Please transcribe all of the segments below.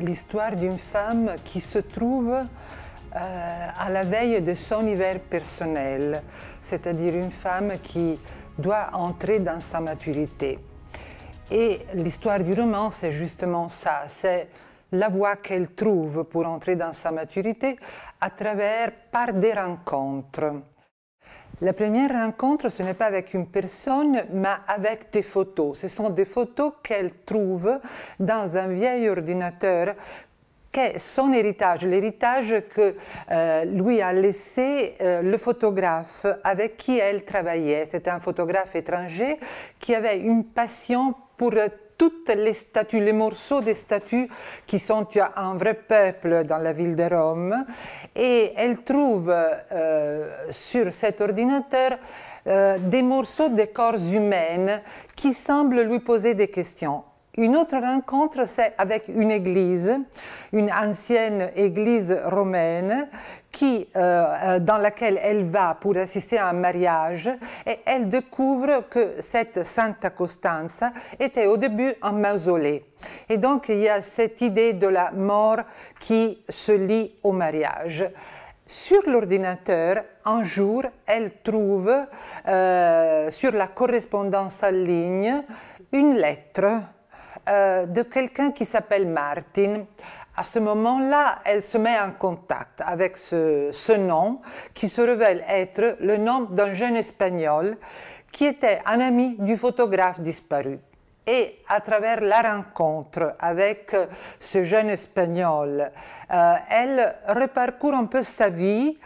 l'histoire d'une femme qui se trouve euh, à la veille de son hiver personnel, c'est-à-dire une femme qui doit entrer dans sa maturité. Et l'histoire du roman, c'est justement ça, c'est la voie qu'elle trouve pour entrer dans sa maturité à travers, par des rencontres. La première rencontre, ce n'est pas avec une personne, mais avec des photos. Ce sont des photos qu'elle trouve dans un vieil ordinateur qu'est son héritage, l'héritage que euh, lui a laissé euh, le photographe avec qui elle travaillait. C'était un photographe étranger qui avait une passion pour euh, toutes les statues, les morceaux des statues qui sont un vrai peuple dans la ville de Rome. Et elle trouve euh, sur cet ordinateur euh, des morceaux de corps humains qui semblent lui poser des questions. Une autre rencontre, c'est avec une église, une ancienne église romaine, qui, euh, euh, dans laquelle elle va pour assister à un mariage, et elle découvre que cette Santa Costanza était au début un mausolée. Et donc il y a cette idée de la mort qui se lie au mariage. Sur l'ordinateur, un jour, elle trouve euh, sur la correspondance en ligne une lettre euh, de quelqu'un qui s'appelle Martin. À ce moment-là, elle se met en contact avec ce, nom qui se révèle être le nom d'un jeune espagnol qui était un ami du photographe disparu. Et à travers la rencontre avec ce jeune espagnol, euh, elle reparcourt un peu sa vie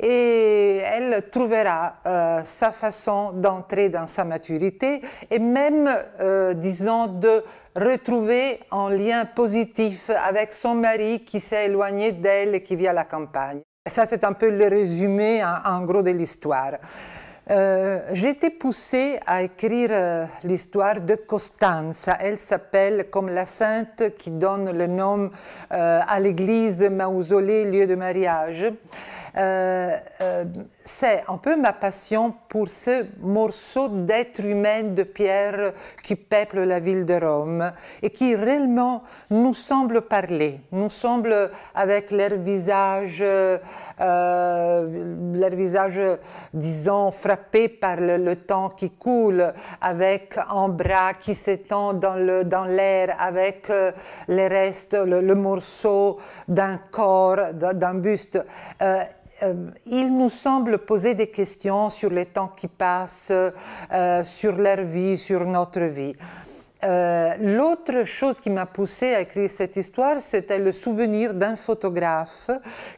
et elle trouvera euh, sa façon d'entrer dans sa maturité et même, euh, disons, de retrouver un lien positif avec son mari qui s'est éloigné d'elle et qui vit à la campagne. Ça, c'est un peu le résumé hein, en gros de l'histoire. Euh, j'ai été poussée à écrire l'histoire de Costanza. Elle s'appelle comme la sainte qui donne le nom à l'église, mausolée, lieu de mariage. Euh, euh, c'est un peu ma passion pour ce morceau d'être humain de pierre qui peuple la ville de Rome et qui réellement nous semble parler, nous semble avec leur visage, euh, leur visage, disons, frappé par le, temps qui coule, avec un bras qui s'étend dans l'air, dans avec les restes, le, morceau d'un corps, d'un buste. Euh, il nous semble poser des questions sur les temps qui passent, euh, sur leur vie, sur notre vie. Euh, l'autre chose qui m'a poussée à écrire cette histoire, c'était le souvenir d'un photographe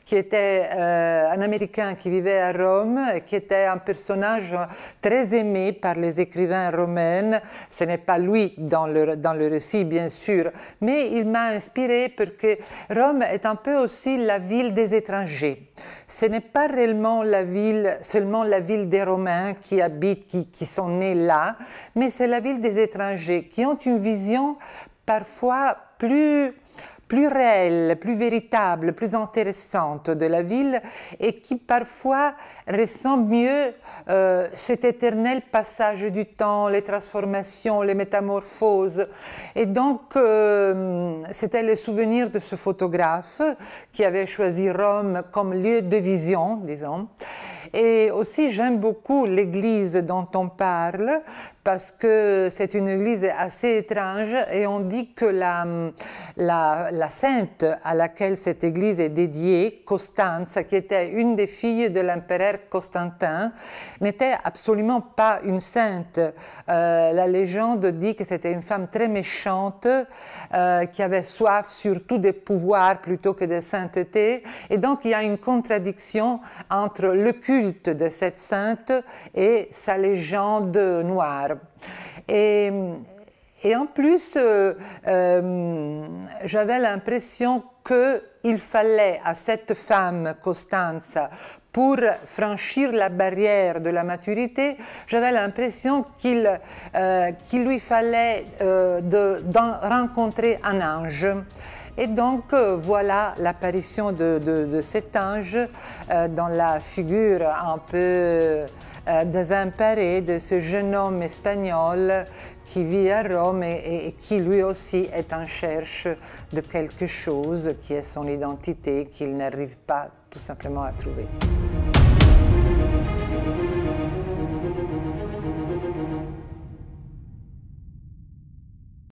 qui était euh, un Américain qui vivait à Rome, qui était un personnage très aimé par les écrivains romains. Ce n'est pas lui dans le, dans le récit, bien sûr, mais il m'a inspirée parce que Rome est un peu aussi la ville des étrangers. Ce n'est pas réellement la ville, seulement la ville des Romains qui habitent, qui, qui sont nés là, mais c'est la ville des étrangers qui ont une vision parfois plus plus réelle, plus véritable, plus intéressante de la ville et qui parfois ressent mieux euh, cet éternel passage du temps, les transformations, les métamorphoses. Et donc, euh, c'était le souvenir de ce photographe qui avait choisi Rome comme lieu de vision, disons. Et aussi, j'aime beaucoup l'église dont on parle, parce que c'est une église assez étrange et on dit que la, la, sainte à laquelle cette église est dédiée, Constance, qui était une des filles de l'empereur Constantin, n'était absolument pas une sainte. Euh, la légende dit que c'était une femme très méchante euh, qui avait soif surtout des pouvoirs plutôt que des sainteté. Et donc il y a une contradiction entre le culte de cette sainte et sa légende noire. Et, et en plus, euh, euh, j'avais l'impression qu'il fallait à cette femme, Costanza, pour franchir la barrière de la maturité, j'avais l'impression qu'il euh, qu'il lui fallait de, rencontrer un ange. Et donc euh, voilà l'apparition de, cet ange euh, dans la figure un peu euh, désemparée de ce jeune homme espagnol qui vit à Rome et, qui lui aussi est en cherche de quelque chose qui est son identité qu'il n'arrive pas tout simplement à trouver.